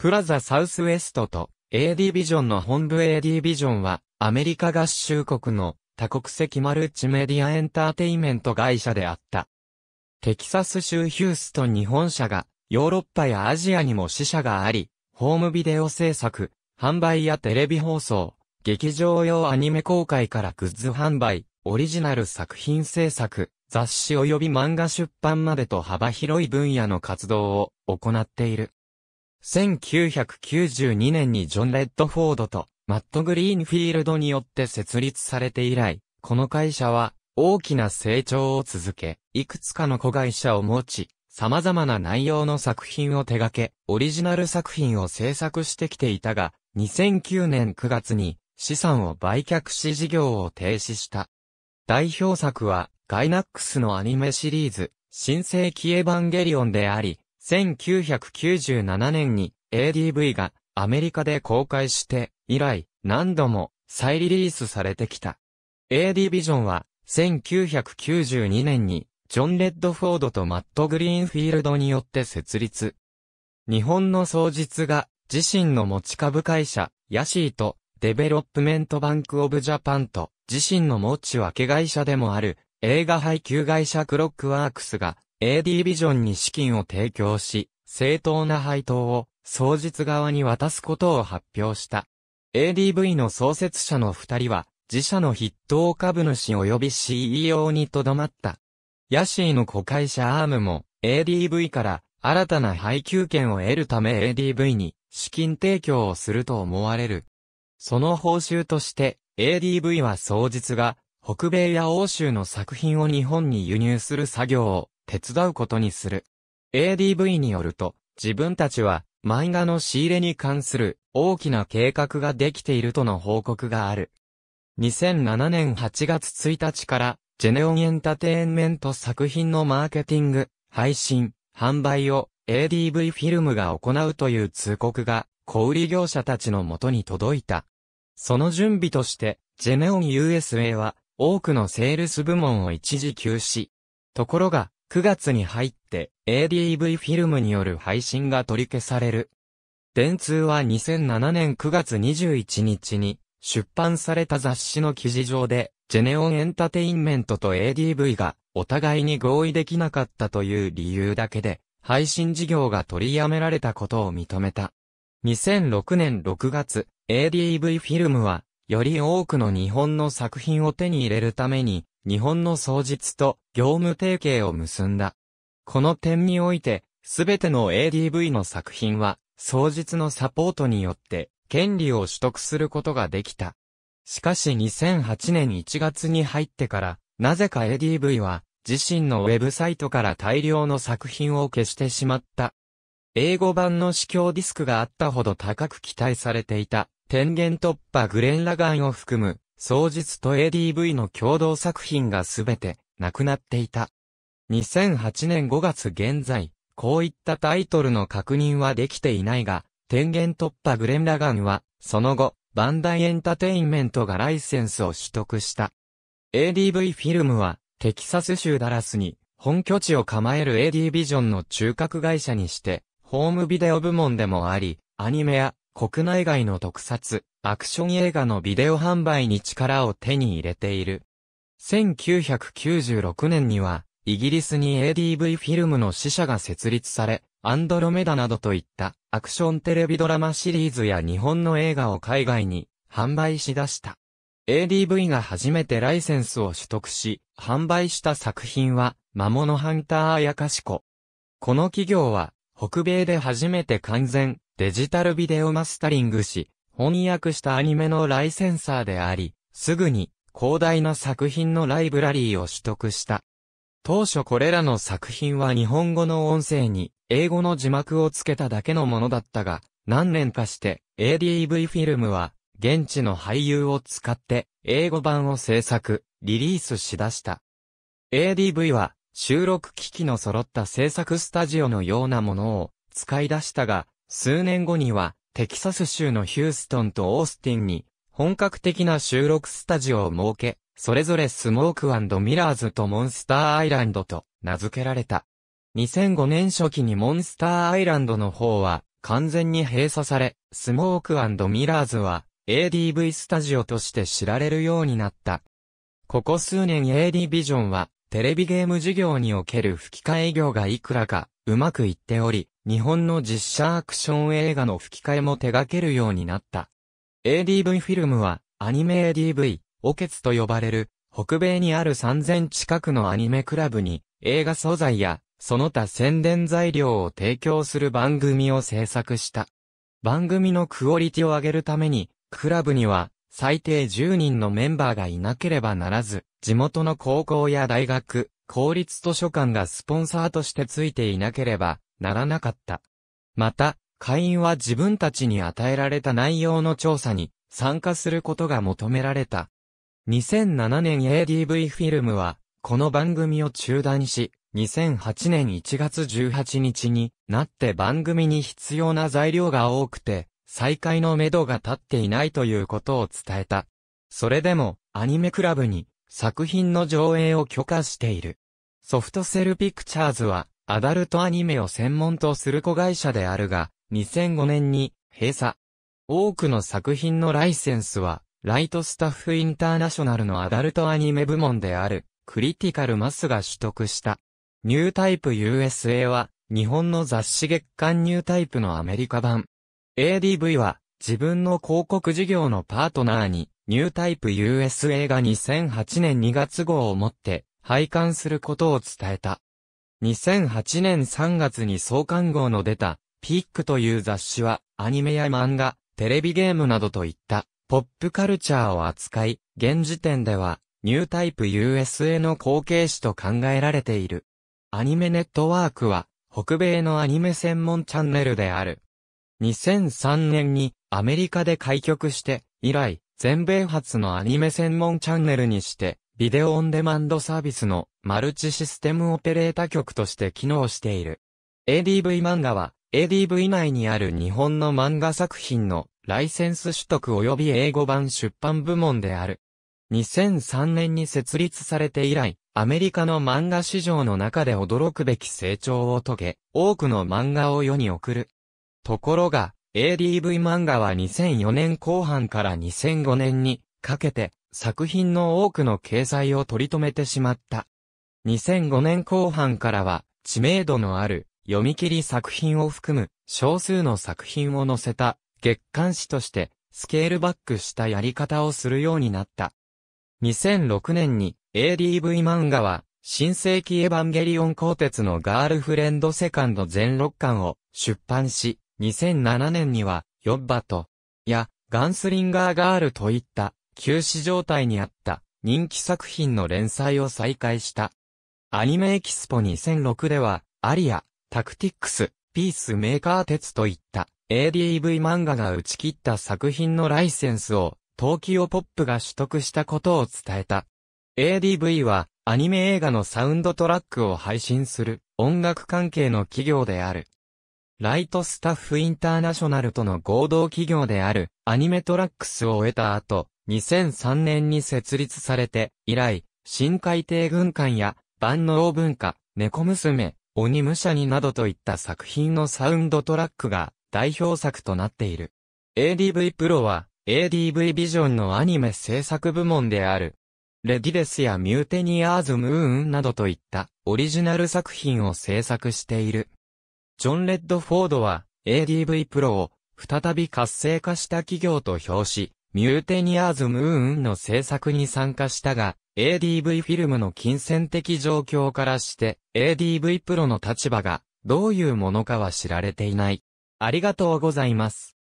プラザサウスウエストと A ディビジョンの本部 A ディビジョンはアメリカ合衆国の多国籍マルチメディアエンターテイメント会社であった。テキサス州ヒューストン日本社が、ヨーロッパやアジアにも支社があり、ホームビデオ制作、販売やテレビ放送、劇場用アニメ公開からグッズ販売、オリジナル作品制作、雑誌及び漫画出版までと幅広い分野の活動を行っている。1992年にジョン・レッドフォードとマット・グリーンフィールドによって設立されて以来、この会社は大きな成長を続け、いくつかの子会社を持ち、様々な内容の作品を手掛け、オリジナル作品を制作してきていたが、2009年9月に資産を売却し事業を停止した。代表作は、ガイナックスのアニメシリーズ、新世紀エヴァンゲリオンであり、1997年に ADV がアメリカで公開して以来何度も再リリースされてきた。AD ビジョンは1992年にジョン・レッドフォードとマット・グリーンフィールドによって設立。日本の創実が自身の持ち株会社ヤシーとデベロップメントバンク・オブ・ジャパンと自身の持ち分け会社でもある映画配給会社クロックワークスが AD ビジョンに資金を提供し、正当な配当を、創実側に渡すことを発表した。ADV の創設者の二人は、自社の筆頭株主及び CEO にとどまった。ヤシーの子会社アームも ADV から新たな配給権を得るため ADV に資金提供をすると思われる。その報酬として ADV は創日が北米や欧州の作品を日本に輸入する作業を手伝うことにする。ADV によると、自分たちは漫画の仕入れに関する大きな計画ができているとの報告がある。2007年8月1日から、ジェネオンエンタテインメント作品のマーケティング、配信、販売を ADV フィルムが行うという通告が、小売業者たちのもとに届いた。その準備として、ジェネオン USA は、多くのセールス部門を一時休止。ところが、9月に入って ADV フィルムによる配信が取り消される。電通は2007年9月21日に出版された雑誌の記事上で、ジェネオンエンタテインメントと ADV がお互いに合意できなかったという理由だけで、配信事業が取りやめられたことを認めた。2006年6月、ADV フィルムは、より多くの日本の作品を手に入れるために、日本の創実と業務提携を結んだ。この点において、すべての ADV の作品は、創実のサポートによって、権利を取得することができた。しかし2008年1月に入ってから、なぜか ADV は、自身のウェブサイトから大量の作品を消してしまった。英語版の視況ディスクがあったほど高く期待されていた、天元突破グレンラガンを含む双日と ADV の共同作品がすべて、なくなっていた。2008年5月現在、こういったタイトルの確認はできていないが、天元突破グレンラガンは、その後、バンダイエンタテインメントがライセンスを取得した。ADV フィルムは、テキサス州ダラスに、本拠地を構える AD ビジョンの中核会社にして、ホームビデオ部門でもあり、アニメや国内外の特撮、アクション映画のビデオ販売に力を手に入れている。1996年には、イギリスに ADV フィルムの支社が設立され、アンドロメダなどといったアクションテレビドラマシリーズや日本の映画を海外に販売し出した。ADV が初めてライセンスを取得し、販売した作品は、魔物ハンターヤカシここの企業は、北米で初めて完全デジタルビデオマスタリングし、翻訳したアニメのライセンサーであり、すぐに広大な作品のライブラリーを取得した。当初これらの作品は日本語の音声に英語の字幕をつけただけのものだったが、何年かして ADV フィルムは現地の俳優を使って英語版を制作、リリースしだした。ADV は収録機器の揃った制作スタジオのようなものを使い出したが、数年後にはテキサス州のヒューストンとオースティンに、本格的な収録スタジオを設け、それぞれスモークミラーズとモンスターアイランドと名付けられた。2005年初期にモンスターアイランドの方は完全に閉鎖され、スモークミラーズは ADV スタジオとして知られるようになった。ここ数年 AD ビジョンはテレビゲーム事業における吹き替え業がいくらかうまくいっており、日本の実写アクション映画の吹き替えも手掛けるようになった。ADV フィルムは、アニメ ADV、オケツと呼ばれる、北米にある3000近くのアニメクラブに、映画素材や、その他宣伝材料を提供する番組を制作した。番組のクオリティを上げるために、クラブには、最低10人のメンバーがいなければならず、地元の高校や大学、公立図書館がスポンサーとしてついていなければ、ならなかった。また、会員は自分たちに与えられた内容の調査に参加することが求められた。2007年 ADV フィルムは、この番組を中断し、2008年1月18日になって番組に必要な材料が多くて、再開のめどが立っていないということを伝えた。それでも、アニメクラブに作品の上映を許可している。ソフトセルピクチャーズは、アダルトアニメを専門とする子会社であるが、2005年に閉鎖。多くの作品のライセンスは、ライトスタッフインターナショナルのアダルトアニメ部門である、クリティカルマスが取得した。ニュータイプ USA は、日本の雑誌月刊ニュータイプのアメリカ版。ADV は、自分の広告事業のパートナーに、ニュータイプ USA が2008年2月号をもって、廃刊することを伝えた。2008年3月に創刊号の出た、ピックという雑誌は、アニメや漫画、テレビゲームなどといった、ポップカルチャーを扱い、現時点では、ニュータイプ USA の後継誌と考えられている。アニメネットワークは、北米のアニメ専門チャンネルである。2003年にアメリカで開局して、以来、全米初のアニメ専門チャンネルにして、ビデオオンデマンドサービスのマルチシステムオペレータ局として機能している。ADV 漫画は、ADV 内にある日本の漫画作品のライセンス取得及び英語版出版部門である。2003年に設立されて以来、アメリカの漫画市場の中で驚くべき成長を遂げ、多くの漫画を世に送る。ところが、ADV 漫画は2004年後半から2005年にかけて作品の多くの掲載を取り留めてしまった。2005年後半からは、知名度のある、読み切り作品を含む、少数の作品を載せた、月刊誌として、スケールバックしたやり方をするようになった。2006年に、ADV 漫画は、新世紀エヴァンゲリオン鋼鉄のガールフレンドセカンド全6巻を出版し、2007年には、ヨッバと、や、ガンスリンガーガールといった、休止状態にあった、人気作品の連載を再開した。アニメエキスポ2006では、アリア、タクティックス、ピースメーカー鉄といった ADV 漫画が打ち切った作品のライセンスを東京ポップが取得したことを伝えた。ADV はアニメ映画のサウンドトラックを配信する音楽関係の企業である。ライトスタッフインターナショナルとの合同企業であるアニメトラックスを終えた後、2003年に設立されて以来、深海底軍艦や万能文化、猫娘、鬼武者になどといった作品のサウンドトラックが代表作となっている。ADV プロは ADV ビジョンのアニメ制作部門である。レディレスやミューテニアーズ・ムーンなどといったオリジナル作品を制作している。ジョン・レッドフォードは ADV プロを再び活性化した企業と表し、ミューテニアーズ・ムーンの制作に参加したが、ADV フィルムの金銭的状況からして、ADV プロの立場がどういうものかは知られていない。ありがとうございます。